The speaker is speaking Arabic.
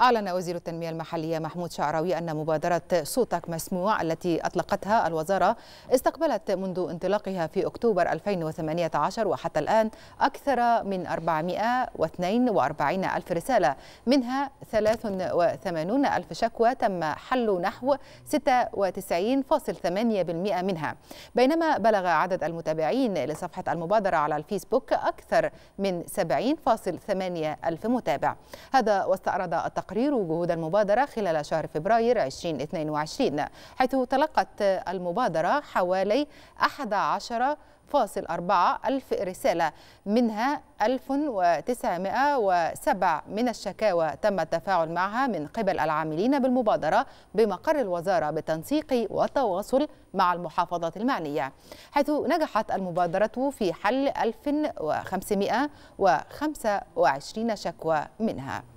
أعلن وزير التنمية المحلية محمود شعراوي أن مبادرة صوتك مسموع التي أطلقتها الوزارة استقبلت منذ انطلاقها في أكتوبر 2018 وحتى الآن أكثر من 442 ألف رسالة منها 83 ألف شكوى تم حل نحو 96.8% منها بينما بلغ عدد المتابعين لصفحة المبادرة على الفيسبوك أكثر من 70.8 ألف متابع هذا واستعرض التقرير التقرير جهود المبادرة خلال شهر فبراير 2022 حيث تلقت المبادرة حوالي 11 فاصل أربعة ألف رسالة منها 1907 من الشكاوى تم التفاعل معها من قبل العاملين بالمبادرة بمقر الوزارة بالتنسيق والتواصل مع المحافظات المعنية حيث نجحت المبادرة في حل 1525 شكوى منها